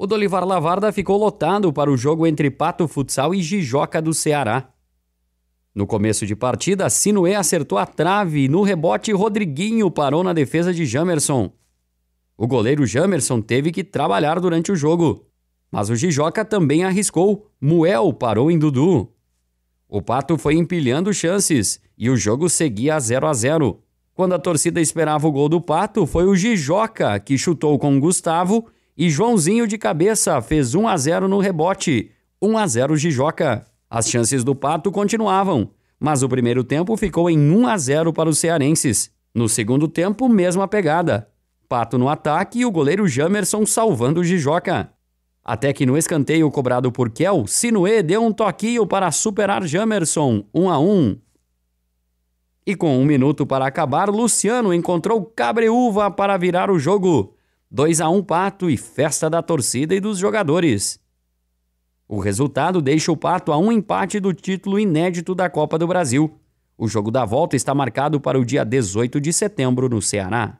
O Dolivar Lavarda ficou lotado para o jogo entre Pato Futsal e Jijoca do Ceará. No começo de partida, Sinuê acertou a trave e no rebote Rodriguinho parou na defesa de Jamerson. O goleiro Jamerson teve que trabalhar durante o jogo, mas o Jijoca também arriscou. Muel parou em Dudu. O Pato foi empilhando chances e o jogo seguia 0 a 0. Quando a torcida esperava o gol do Pato, foi o Jijoca que chutou com Gustavo e Joãozinho de cabeça fez 1 a 0 no rebote. 1 a 0 Gijoca. As chances do Pato continuavam, mas o primeiro tempo ficou em 1 a 0 para os cearenses. No segundo tempo, mesma pegada. Pato no ataque e o goleiro Jamerson salvando o Gijoca. Até que no escanteio cobrado por Kel, Sinuê deu um toquinho para superar Jamerson, 1 a 1. E com um minuto para acabar, Luciano encontrou Cabreúva para virar o jogo. 2 a 1 Pato e festa da torcida e dos jogadores. O resultado deixa o Pato a um empate do título inédito da Copa do Brasil. O jogo da volta está marcado para o dia 18 de setembro no Ceará.